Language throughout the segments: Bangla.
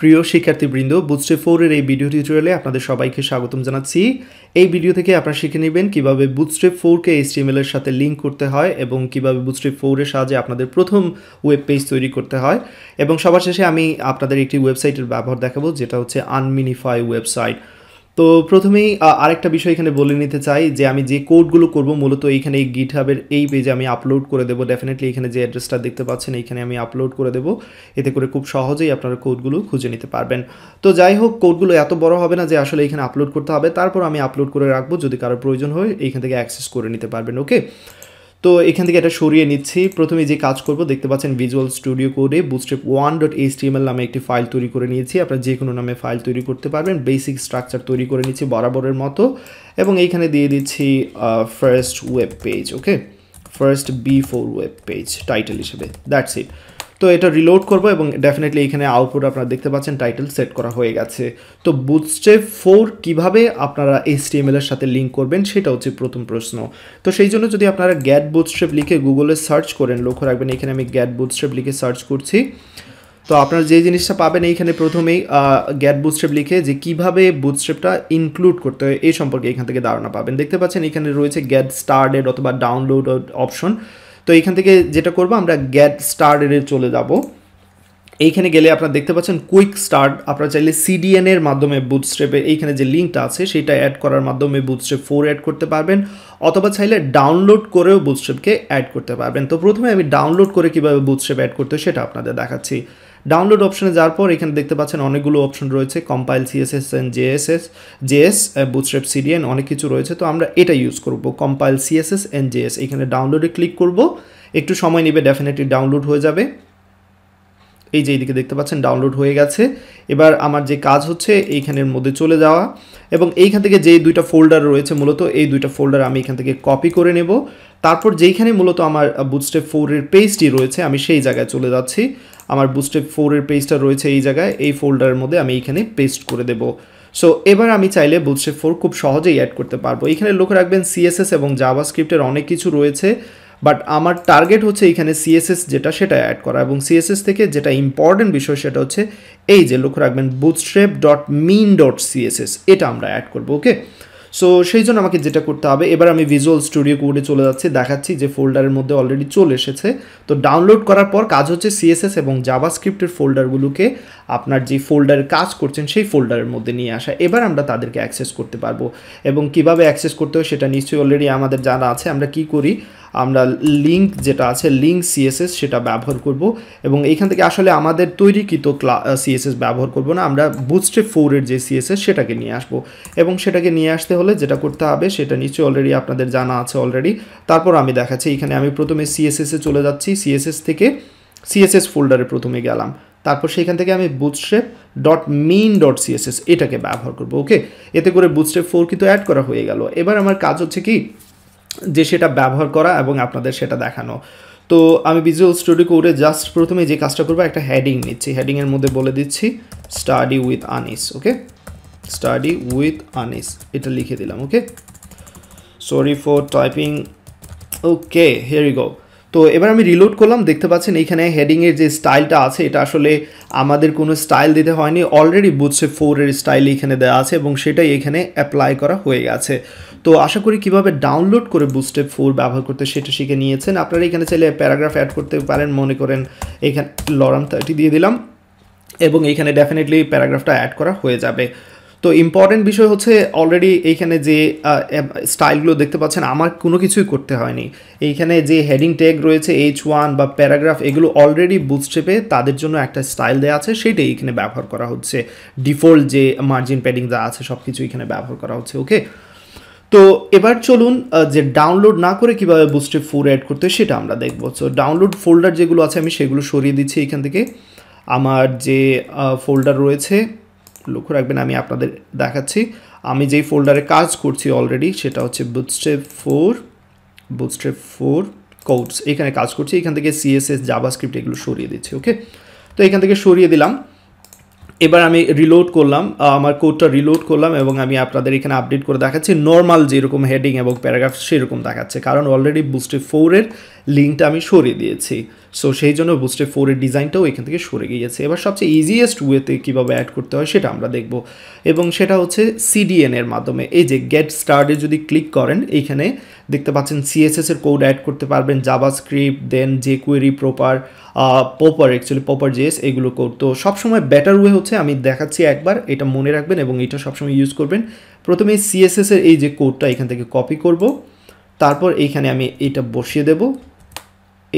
প্রিয় শিক্ষার্থীবৃন্দ বুস্টে ফোরের এই ভিডিও টিউটোরিয়ালে আপনাদের সবাইকে স্বাগতম জানাচ্ছি এই ভিডিও থেকে আপনারা শিখে নেবেন কিভাবে বুস্টে ফোরকে এইচটিএমএল এর সাথে লিঙ্ক করতে হয় এবং কিভাবে বুস্টে ফোরের সাহায্যে আপনাদের প্রথম ওয়েব পেজ তৈরি করতে হয় এবং সবার শেষে আমি আপনাদের একটি ওয়েবসাইটের ব্যবহার দেখাবো যেটা হচ্ছে আনমিনিফাই ওয়েবসাইট তো প্রথমেই আরেকটা বিষয় এখানে বলে নিতে চাই যে আমি যে কোডগুলো করব মূলত এইখানে এই গিট হাবের এই পেজে আমি আপলোড করে দেবো ডেফিনেটলি এখানে যে অ্যাড্রেসটা দেখতে পাচ্ছেন এইখানে আমি আপলোড করে দেবো এতে করে খুব সহজেই আপনারা কোডগুলো খুঁজে নিতে পারবেন তো যাই হোক কোডগুলো এত বড় হবে না যে আসলে এখানে আপলোড করতে হবে তারপর আমি আপলোড করে রাখবো যদি কারোর প্রয়োজন হয় এইখান থেকে অ্যাক্সেস করে নিতে পারবেন ওকে তো এখান থেকে এটা সরিয়ে নিচ্ছি প্রথমে যে কাজ করব দেখতে পাচ্ছেন ভিজুয়াল স্টুডিও কোডে বুস্টেপ ওয়ান ডট এইচটিএমএল নামে একটি ফাইল তৈরি করে নিয়েছি আপনার যে কোনো নামে ফাইল তৈরি করতে পারবেন বেসিক স্ট্রাকচার তৈরি করে নিচ্ছি বরাবরের মতো এবং এইখানে দিয়ে দিচ্ছি first web page okay first B four web page title হিসেবে দ্যাটস ইট তো এটা রিলোড করব এবং ডেফিনেটলি এখানে আউটপুট আপনারা দেখতে পাচ্ছেন টাইটেল সেট করা হয়ে গেছে তো বুথস্টেপ ফোর কীভাবে আপনারা এইচটিএমএল এর সাথে লিঙ্ক করবেন সেটা হচ্ছে প্রথম প্রশ্ন তো সেই জন্য যদি আপনারা গ্যাট বুথস্টেপ লিখে গুগলে সার্চ করেন লক্ষ্য রাখবেন এখানে আমি গ্যাট বুথস্টেপ লিখে সার্চ করছি তো আপনারা যে জিনিসটা পাবেন এইখানে প্রথমেই গ্যাট বুথস্টেপ লিখে যে কীভাবে বুথস্টেপটা ইনক্লুড করতে হয় এই সম্পর্কে এখান থেকে ধারণা পাবেন দেখতে পাচ্ছেন এখানে রয়েছে গ্যাট স্টার্টেড অথবা ডাউনলোড অপশন তো এইখান থেকে যেটা করব আমরা গ্যাট স্টার এর চলে যাব এইখানে গেলে আপনারা দেখতে পাচ্ছেন কুইক স্টার্ট আপনারা চাইলে সিডিএন এর মাধ্যমে বুটস্ট্রেপের এইখানে যে লিঙ্কটা আছে সেটা অ্যাড করার মাধ্যমে বুটস্ট্রেপ ফোর অ্যাড করতে পারবেন অথবা চাইলে ডাউনলোড করেও বুথস্টেপকে অ্যাড করতে পারবেন তো প্রথমে আমি ডাউনলোড করে কীভাবে বুটস্ট্রেপ অ্যাড করতে সেটা আপনাদের দেখাচ্ছি ডাউনলোড অপশনে যাওয়ার পর এখানে দেখতে পাচ্ছেন অনেকগুলো অপশন রয়েছে compile CSS and JSS JS bootstrap CDN অনেক কিছু রয়েছে তো আমরা এটা ইউজ করব কম্পাইল সিএসএস অ্যান্ড জেএস এখানে ডাউনলোডে ক্লিক করব একটু সময় নেবে ডেফিনেটলি ডাউনলোড হয়ে যাবে এই যে এইদিকে দেখতে পাচ্ছেন ডাউনলোড হয়ে গেছে এবার আমার যে কাজ হচ্ছে এইখানের মধ্যে চলে যাওয়া এবং এইখান থেকে যে দুইটা ফোল্ডার রয়েছে মূলত এই দুইটা ফোল্ডার আমি এখান থেকে কপি করে নেব তারপর যেইখানে মূলত আমার বুথস্টেপ ফোরের পেজটি রয়েছে আমি সেই জায়গায় চলে যাচ্ছি আমার বুস্টেপ ফোরের পেজটা রয়েছে এই জায়গায় এই ফোল্ডারের মধ্যে আমি এইখানে পেস্ট করে দেব সো এবার আমি চাইলে বুটস্ট্রেপ ফোর খুব সহজেই অ্যাড করতে পারবো এখানে লক্ষ্য রাখবেন সিএসএস এবং স্ক্রিপ্টের অনেক কিছু রয়েছে বাট আমার টার্গেট হচ্ছে এখানে সিএসএস যেটা সেটা অ্যাড করা এবং সিএসএস থেকে যেটা ইম্পর্টেন্ট বিষয় সেটা হচ্ছে এই যে লক্ষ্য রাখবেন bootstrap dot min dot CSS এটা আমরা অ্যাড করবো ওকে সো সেই জন্য আমাকে যেটা করতে হবে এবার আমি ভিজুয়াল স্টুডিও কোডে চলে যাচ্ছি দেখাচ্ছি যে ফোল্ডারের মধ্যে অলরেডি চলে এসেছে তো ডাউনলোড করার পর কাজ হচ্ছে সিএসএস এবং জাভা স্ক্রিপ্টের ফোল্ডারগুলোকে আপনার যে ফোল্ডারে কাজ করছেন সেই ফোল্ডারের মধ্যে নিয়ে আসা এবার আমরা তাদেরকে অ্যাক্সেস করতে পারবো এবং কিভাবে অ্যাক্সেস করতে হয় সেটা নিশ্চয়ই অলরেডি আমাদের জানা আছে আমরা কি করি আমরা লিঙ্ক যেটা আছে লিঙ্ক সিএসএস সেটা ব্যবহার করব এবং এইখান থেকে আসলে আমাদের তৈরিকৃত ক্লা সিএসএস ব্যবহার করব না আমরা বুস্টে ফোরের যে সিএসএস সেটাকে নিয়ে আসব এবং সেটাকে নিয়ে আসতে হলে যেটা করতে হবে সেটা নিচে অলরেডি আপনাদের জানা আছে অলরেডি তারপর আমি দেখাচ্ছি এখানে আমি প্রথমে সিএসএসে চলে যাচ্ছি সিএসএস থেকে সিএসএস ফোল্ডারে প্রথমে গেলাম তারপর সেখান থেকে আমি bootstrap dot main dot CSS এটাকে ব্যবহার করবো ওকে এতে করে বুথস্টেপ ফোর কিন্তু অ্যাড করা হয়ে গেল এবার আমার কাজ হচ্ছে কি যে সেটা ব্যবহার করা এবং আপনাদের সেটা দেখানো তো আমি ভিজুয়াল স্টুডিও করে জাস্ট প্রথমে যে কাজটা করবো একটা হেডিং নিচ্ছি হেডিংয়ের মধ্যে বলে দিচ্ছি study with Anis okay study with Anis এটা লিখে দিলাম okay sorry for typing okay here we go তো এবার আমি রিলোড করলাম দেখতে পাচ্ছেন এইখানে হেডিংয়ের যে স্টাইলটা আছে এটা আসলে আমাদের কোনো স্টাইল দিতে হয়নি অলরেডি বুঝছে ফোরের স্টাইল এখানে দেওয়া আছে এবং সেটাই এখানে অ্যাপ্লাই করা হয়ে গেছে তো আশা করি কিভাবে ডাউনলোড করে বুস্টেপ ফোর ব্যবহার করতে সেটা শিখে নিয়েছেন আপনারা এখানে চাইলে প্যারাগ্রাফ অ্যাড করতে পারেন মনে করেন এখানে লরাম থার্টি দিয়ে দিলাম এবং এখানে ডেফিনেটলি প্যারাগ্রাফটা অ্যাড করা হয়ে যাবে তো ইম্পর্টেন্ট বিষয় হচ্ছে অলরেডি এইখানে যে স্টাইলগুলো দেখতে পাচ্ছেন আমার কোনো কিছুই করতে হয়নি এইখানে যে হেডিং ট্যাগ রয়েছে এইচ ওয়ান বা প্যারাগ্রাফ এগুলো অলরেডি বুঝছেপে তাদের জন্য একটা স্টাইল দেওয়া আছে সেটাই এখানে ব্যবহার করা হচ্ছে ডিফল্ট যে মার্জিন প্যাডিং যা আছে সব কিছু এখানে ব্যবহার করা হচ্ছে ওকে তো এবার চলুন যে ডাউনলোড না করে কিভাবে বুস্টে ফোর অ্যাড করতে সেটা আমরা দেখব সো ডাউনলোড ফোল্ডার যেগুলো আছে আমি সেগুলো সরিয়ে দিচ্ছি এখান থেকে আমার যে ফোল্ডার রয়েছে লক্ষ্য রাখবেন আমি আপনাদের দেখাচ্ছি আমি যেই ফোল্ডারে কাজ করছি অলরেডি সেটা হচ্ছে bootstrap four bootstrap four codes এখানে কাজ করছি এখান থেকে সিএসএস স্ক্রিপ্ট এগুলো সরিয়ে দিচ্ছি ওকে তো এখান থেকে সরিয়ে দিলাম এবার আমি রিলোড করলাম আমার কোডটা রিলোড করলাম এবং আমি আপনাদের এখানে আপডেট করে দেখাচ্ছি নর্মাল যেরকম হেডিং এবং প্যারাগ্রাফ সেরকম দেখাচ্ছে কারণ অলরেডি বুস্টে ফোরের লিঙ্কটা আমি সরিয়ে দিয়েছি সো সেই জন্য বুস্টে ফোরের ডিজাইনটাও এখান থেকে সরে গিয়েছে এবার সবচেয়ে ইজিয়েস্ট ওয়েতে কীভাবে অ্যাড করতে হয় সেটা আমরা দেখব এবং সেটা হচ্ছে সিডিএন এর মাধ্যমে এই যে গেট স্টার্টে যদি ক্লিক করেন এইখানে দেখতে পাচ্ছেন সিএসএস এর কোড অ্যাড করতে পারবেন Java javascript then jQuery proper proper actually proper JS এগুলো কোড তো সবসময় বেটার ওয়ে হচ্ছে আমি দেখাচ্ছি একবার এটা মনে রাখবেন এবং এটা সবসময় ইউজ করবেন প্রথমে সিএসএস এর এই যে কোডটা এখান থেকে কপি করব তারপর এইখানে আমি এটা বসিয়ে দেবো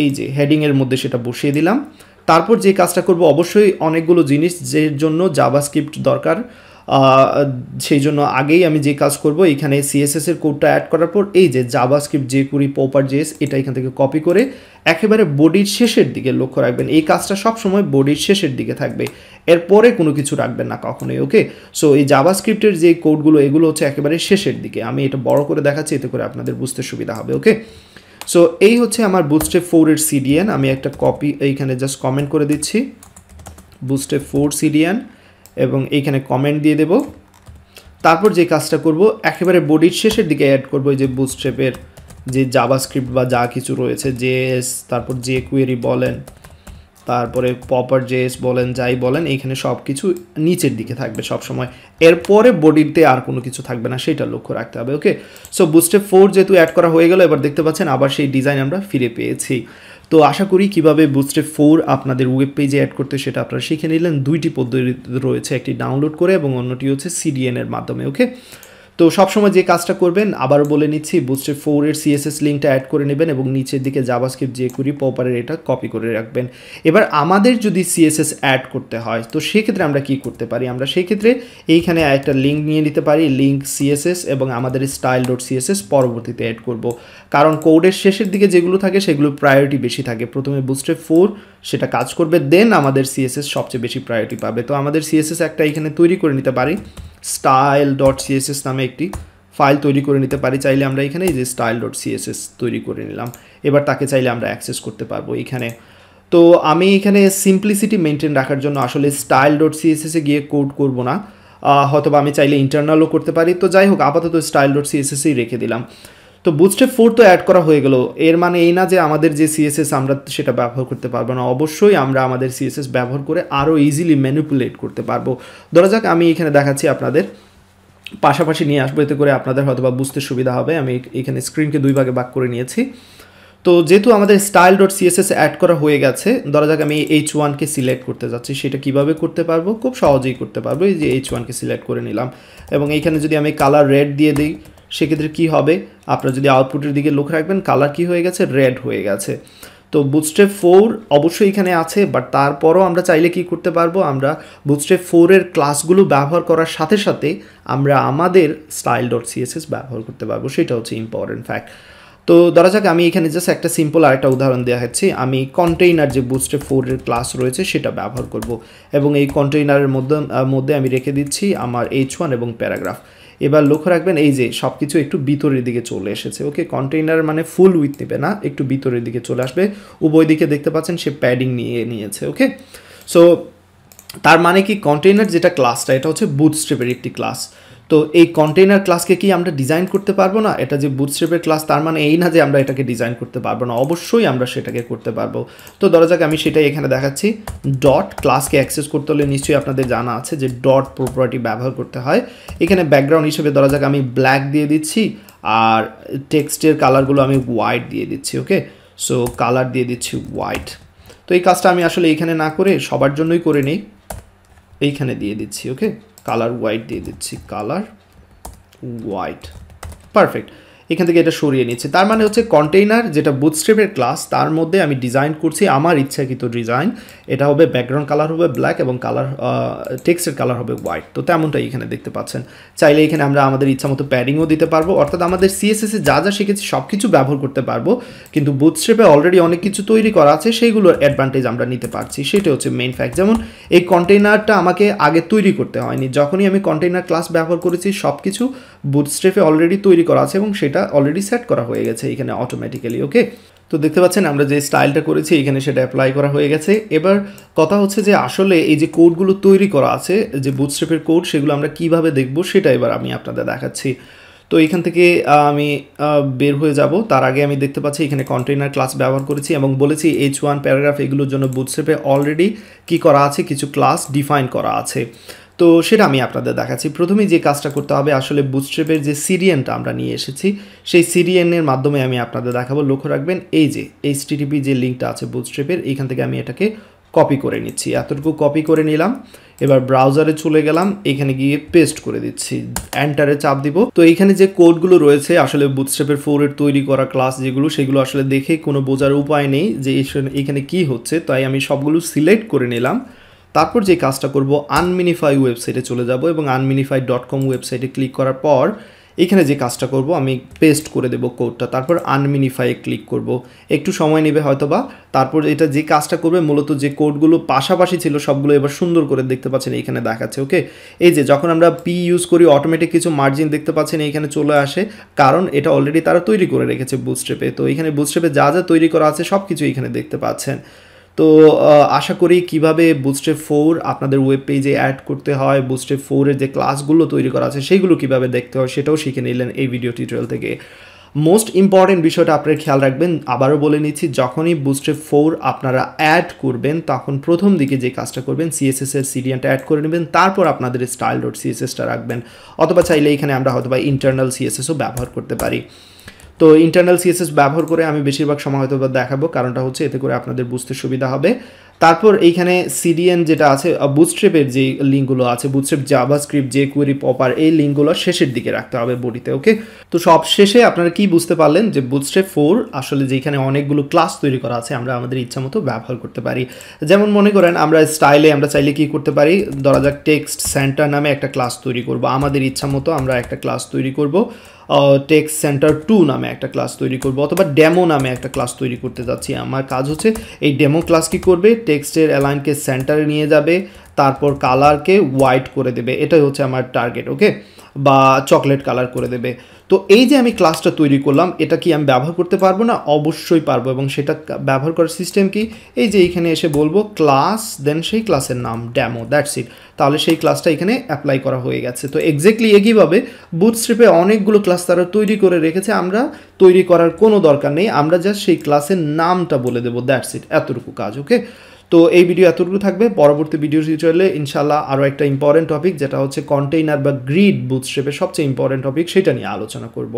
এই যে হেডিংয়ের মধ্যে সেটা বসিয়ে দিলাম তারপর যে কাজটা করব অবশ্যই অনেকগুলো জিনিস যে জন্য জাভাস্ক্রিপ্ট দরকার সেই জন্য আগেই আমি যে কাজ করব এখানে সিএসএসের কোডটা অ্যাড করার পর এই যে জাভাস্ক্রিপ্ট যে কুড়ি পোপার জেস এটা এখান থেকে কপি করে একেবারে বডির শেষের দিকে লক্ষ্য রাখবেন এই কাজটা সব সময় বডির শেষের দিকে থাকবে এরপরে কোনো কিছু রাখবেন না কখনোই ওকে সো এই জাভাস্ক্রিপ্টের যে কোডগুলো এগুলো হচ্ছে একেবারে শেষের দিকে আমি এটা বড় করে দেখাচ্ছি এতে করে আপনাদের বুঝতে সুবিধা হবে ওকে সো এই হচ্ছে আমার বুস্টেপ এর সিডিএন আমি একটা কপি এইখানে জাস্ট কমেন্ট করে দিচ্ছি বুস্টেপ ফোর সিডিএন এবং এইখানে কমেন্ট দিয়ে দেব তারপর যে কাজটা করব একেবারে বডির শেষের দিকে অ্যাড করবো যে বুস্টেপের যে জাভাস্ক্রিপ্ট বা যা কিছু রয়েছে জেএস তারপর যে কুয়েরি বলেন তারপরে প্রপার জেস বলেন যাই বলেন এইখানে সব কিছু নিচের দিকে থাকবে সব সময় এরপরে বডিতে আর কোনো কিছু থাকবে না সেটা লক্ষ্য রাখতে হবে ওকে সো বুস্টে ফোর যেহেতু অ্যাড করা হয়ে গেল এবার দেখতে পাচ্ছেন আবার সেই ডিজাইন আমরা ফিরে পেয়েছি তো আশা করি কিভাবে বুস্টে ফোর আপনাদের ওয়েব পেজে অ্যাড করতে সেটা আপনারা শিখে নিলেন দুইটি পদ্ধতি রয়েছে একটি ডাউনলোড করে এবং অন্যটি হচ্ছে সিডিএনের মাধ্যমে ওকে তো সবসময় যে কাজটা করবেন আবার বলে নিচ্ছি বুস্টে ফোরের সিএসএস লিঙ্কটা অ্যাড করে নেবেন এবং নিচের দিকে জাভাস্ক্রিপ্ট যে করি পপারের এটা কপি করে রাখবেন এবার আমাদের যদি সিএসএস অ্যাড করতে হয় তো সেক্ষেত্রে আমরা কি করতে পারি আমরা সেক্ষেত্রে এইখানে একটা লিঙ্ক নিয়ে নিতে পারি লিঙ্ক সিএসএস এবং আমাদের স্টাইল ডট সিএসএস পরবর্তীতে অ্যাড করব কারণ কোডের শেষের দিকে যেগুলো থাকে সেগুলো প্রায়োরিটি বেশি থাকে প্রথমে বুস্টে ফোর সেটা কাজ করবে দেন আমাদের সিএসএস সবচেয়ে বেশি প্রায়োরিটি পাবে তো আমাদের সিএসএস একটা এখানে তৈরি করে নিতে পারি স্টাইল ডট সিএসএস নামে একটি ফাইল তৈরি করে নিতে পারি চাইলে আমরা এখানে এই যে স্টাইল ডট সিএসএস তৈরি করে নিলাম এবার তাকে চাইলে আমরা অ্যাক্সেস করতে পারবো এখানে তো আমি এখানে সিম্পলিসিটি মেনটেন রাখার জন্য আসলে স্টাইল ডট সিএসএসে গিয়ে কোড করব না হয়তো আমি চাইলে ইন্টারনালও করতে পারি তো যাই হোক আপাতত স্টাইল ডট সিএসএসেই রেখে দিলাম তো বুস্টেপ ফোর তো অ্যাড করা হয়ে গেল এর মানে এই না যে আমাদের যে সিএসএস আমরা সেটা ব্যবহার করতে পারবো না অবশ্যই আমরা আমাদের সিএসএস ব্যবহার করে আরও ইজিলি ম্যানিপুলেট করতে পারবো ধরা যাক আমি এখানে দেখাচ্ছি আপনাদের পাশাপাশি নিয়ে আসবো এতে করে আপনাদের হয়তো বা বুঝতে সুবিধা হবে আমি এখানে স্ক্রিনকে দুই ভাগে ভাগ করে নিয়েছি তো যেহেতু আমাদের স্টাইল ডট সিএসএস অ্যাড করা হয়ে গেছে ধরা যাক আমি এইচ ওয়ানকে সিলেক্ট করতে যাচ্ছি সেটা কিভাবে করতে পারবো খুব সহজেই করতে পারবো এই যে এইচ ওয়ানকে সিলেক্ট করে নিলাম এবং এইখানে যদি আমি কালার রেড দিয়ে দিই সেক্ষেত্রে কী হবে আপনারা যদি আউটপুটের দিকে লক্ষ্য রাখবেন কালার কি হয়ে গেছে রেড হয়ে গেছে তো বুথস্টেপ ফোর অবশ্যই এখানে আছে বাট তারপরও আমরা চাইলে কি করতে পারবো আমরা বুথস্টেপ ফোরের ক্লাসগুলো ব্যবহার করার সাথে সাথে আমরা আমাদের স্টাইল ডট সিএসএস ব্যবহার করতে পারবো সেটা হচ্ছে ইম্পর্টেন্ট ফ্যাক্ট তো ধরা যাক আমি এখানে জাস্ট একটা সিম্পল আরেকটা উদাহরণ দেওয়া হচ্ছে আমি কন্টেইনার যে বুথস্টেপ ফোরের ক্লাস রয়েছে সেটা ব্যবহার করব এবং এই কন্টেইনারের মধ্যে মধ্যে আমি রেখে দিচ্ছি আমার এইচ ওয়ান এবং প্যারাগ্রাফ এবার লক্ষ্য রাখবেন এই যে সব কিছু একটু ভিতরের দিকে চলে এসেছে ওকে কন্টেইনার মানে ফুল উইথ নেবে না একটু ভিতরের দিকে চলে আসবে উভয় দিকে দেখতে পাচ্ছেন সে প্যাডিং নিয়ে নিয়েছে ওকে সো তার মানে কি কন্টেইনার যেটা ক্লাসটা এটা হচ্ছে বুথ বুটস্ট্রেপের একটি ক্লাস তো এই কন্টেইনার ক্লাসকে কি আমরা ডিজাইন করতে পারবো না এটা যে বুটস্ট্রেপের ক্লাস তার মানে এই না যে আমরা এটাকে ডিজাইন করতে পারবো না অবশ্যই আমরা সেটাকে করতে পারবো তো ধরা যাক আমি সেটাই এখানে দেখাচ্ছি ডট ক্লাসকে অ্যাক্সেস করতে হলে নিশ্চয়ই আপনাদের জানা আছে যে ডট প্রপার্টি ব্যবহার করতে হয় এখানে ব্যাকগ্রাউন্ড হিসেবে ধরা যাক আমি ব্ল্যাক দিয়ে দিচ্ছি আর টেক্সটের কালারগুলো আমি হোয়াইট দিয়ে দিচ্ছি ওকে সো কালার দিয়ে দিচ্ছি হোয়াইট তো এই কাজটা আমি আসলে এইখানে না করে সবার জন্যই করে নিই এইখানে দিয়ে দিচ্ছি ওকে কালার হোয়াইট দিয়ে দিচ্ছি কালার হোয়াইট পারফেক্ট এখান থেকে এটা সরিয়ে নিচ্ছে তার মানে হচ্ছে কন্টেইনার যেটা বুথস্ট্রেপের ক্লাস তার মধ্যে আমি ডিজাইন করছি আমার ইচ্ছাকৃত ডিজাইন এটা হবে ব্যাকগ্রাউন্ড কালার হবে ব্ল্যাক এবং কালার টেক্সটের কালার হবে হোয়াইট তো তেমনটাই এখানে দেখতে পাচ্ছেন চাইলে এখানে আমরা আমাদের ইচ্ছা মতো প্যাডিংও দিতে পারবো অর্থাৎ আমাদের সিএসএসে যা যা শিখেছি সব কিছু ব্যবহার করতে পারবো কিন্তু বুথস্ট্রেপে অলরেডি অনেক কিছু তৈরি করা আছে সেইগুলোর অ্যাডভান্টেজ আমরা নিতে পারছি সেটা হচ্ছে মেইন ফ্যাক্ট যেমন এই কন্টেইনারটা আমাকে আগে তৈরি করতে হয়নি যখনই আমি কন্টেইনার ক্লাস ব্যবহার করেছি সব কিছু বুথস্ট্রেপে অলরেডি তৈরি করা আছে এবং সেটা এটা অলরেডি সেট করা হয়ে গেছে এখানে অটোমেটিক্যালি ওকে তো দেখতে পাচ্ছেন আমরা যে স্টাইলটা করেছি এখানে সেটা অ্যাপ্লাই করা হয়ে গেছে এবার কথা হচ্ছে যে আসলে এই যে কোডগুলো তৈরি করা আছে যে বুটস্টেপের কোড সেগুলো আমরা কিভাবে দেখব সেটা এবার আমি আপনাদের দেখাচ্ছি তো এখান থেকে আমি বের হয়ে যাব তার আগে আমি দেখতে পাচ্ছি এখানে কন্টেইনার ক্লাস ব্যবহার করেছি এবং বলেছি এইচ ওয়ান প্যারাগ্রাফ এগুলোর জন্য বুটস্টেপে অলরেডি কি করা আছে কিছু ক্লাস ডিফাইন করা আছে তো সেটা আমি আপনাদের দেখাচ্ছি প্রথমে যে কাজটা করতে হবে আসলে বুস্ট্রেপের যে সিরিয়ানটা আমরা নিয়ে এসেছি সেই সিরিয়ানের মাধ্যমে আমি আপনাদের দেখাবো লক্ষ্য রাখবেন এই যে টিটিপি যে লিঙ্কটা আছে বুস্ট্রেপের এইখান থেকে আমি এটাকে কপি করে নিচ্ছি এতটুকু কপি করে নিলাম এবার ব্রাউজারে চলে গেলাম এখানে গিয়ে পেস্ট করে দিচ্ছি এন্টারে চাপ দিব তো এখানে যে কোডগুলো রয়েছে আসলে বুথস্টেপের ফোরের তৈরি করা ক্লাস যেগুলো সেগুলো আসলে দেখে কোনো বোঝার উপায় নেই যে এখানে কি হচ্ছে তাই আমি সবগুলো সিলেক্ট করে নিলাম তারপর যে কাজটা করব আনমিনিফাই ওয়েবসাইটে চলে যাব এবং আনমিনিফাই ডট কম ওয়েবসাইটে ক্লিক করার পর এখানে যে কাজটা করব আমি পেস্ট করে দেব কোডটা তারপর আনমিনিফাই ক্লিক করব একটু সময় নেবে হয়তো বা তারপর এটা যে কাজটা করবে মূলত যে কোডগুলো পাশাপাশি ছিল সবগুলো এবার সুন্দর করে দেখতে পাচ্ছেন এখানে দেখাচ্ছে ওকে এই যে যখন আমরা পি ইউজ করি অটোমেটিক কিছু মার্জিন দেখতে পাচ্ছেন এইখানে চলে আসে কারণ এটা অলরেডি তারা তৈরি করে রেখেছে বুস্ট্রেপে তো এখানে বুস্ট্রেপে যা যা তৈরি করা আছে সব কিছু এখানে দেখতে পাচ্ছেন তো আশা করি কিভাবে বুস্টে ফোর আপনাদের ওয়েব পেজে অ্যাড করতে হয় বুস্টে ফোরের যে ক্লাসগুলো তৈরি করা আছে সেইগুলো কিভাবে দেখতে হয় সেটাও শিখে নিলেন এই ভিডিও টিউটোরিয়াল থেকে মোস্ট ইম্পর্টেন্ট বিষয়টা আপনার খেয়াল রাখবেন আবারও বলে নিচ্ছি যখনই বুস্টে ফোর আপনারা অ্যাড করবেন তখন প্রথম দিকে যে কাজটা করবেন সিএসএস এর সিডিয়ানটা অ্যাড করে নেবেন তারপর আপনাদের স্টাইল ডট সিএসএসটা রাখবেন অথবা চাইলে এখানে আমরা হয়তো বা ইন্টারনাল সিএসএসও ব্যবহার করতে পারি তো ইন্টারনাল সিএসএস ব্যবহার করে আমি বেশিরভাগ সময় হয়তো দেখাবো কারণটা হচ্ছে এতে করে আপনাদের বুঝতে সুবিধা হবে তারপর এইখানে সিডিএন যেটা আছে বুথস্ট্রেপের যে লিঙ্কগুলো আছে bootstrap javascript jQuery popper এই লিঙ্কগুলো শেষের দিকে রাখতে হবে বডিতে ওকে তো সব শেষে আপনারা কি বুঝতে পারলেন যে বুথস্ট্রেপ ফোর আসলে যেখানে অনেকগুলো ক্লাস তৈরি করা আছে আমরা আমাদের ইচ্ছা মতো ব্যবহার করতে পারি যেমন মনে করেন আমরা স্টাইলে আমরা চাইলে কি করতে পারি ধরা যাক টেক্সট সেন্টার নামে একটা ক্লাস তৈরি করব আমাদের ইচ্ছা মতো আমরা একটা ক্লাস তৈরি করব টেক্স সেন্টার টু নামে একটা ক্লাস তৈরি করব অথবা ডেমো নামে একটা ক্লাস তৈরি করতে যাচ্ছি আমার কাজ হচ্ছে এই ডেমো ক্লাস কি করবে টেক্সটের অ্যালাইনকে সেন্টারে নিয়ে যাবে তারপর কালারকে হোয়াইট করে দেবে এটাই হচ্ছে আমার টার্গেট ওকে বা চকলেট কালার করে দেবে তো এই যে আমি ক্লাসটা তৈরি করলাম এটা কি আমি ব্যবহার করতে পারবো না অবশ্যই পারবো এবং সেটা ব্যবহার করার সিস্টেম কি এই যে এইখানে এসে বলবো ক্লাস দেন সেই ক্লাসের নাম ড্যামো দ্যাটস ইট তাহলে সেই ক্লাসটা এখানে অ্যাপ্লাই করা হয়ে গেছে তো এক্স্যাক্টলি একইভাবে বুটস্ট্রিপে অনেকগুলো ক্লাস তারা তৈরি করে রেখেছে আমরা তৈরি করার কোনো দরকার নেই আমরা জাস্ট সেই ক্লাসের নামটা বলে দেবো দ্যাটস ইট এতটুকু কাজ ওকে তো এই ভিডিও এতটুকু থাকবে পরবর্তী ভিডিও চলে ইনশাল্লাহ আরও একটা ইম্পর্টেন্ট টপিক যেটা হচ্ছে কন্টেইনার বা গ্রিড বুথস্ট্রেপের সবচেয়ে ইম্পর্টেন্ট টপিক সেটা নিয়ে আলোচনা করব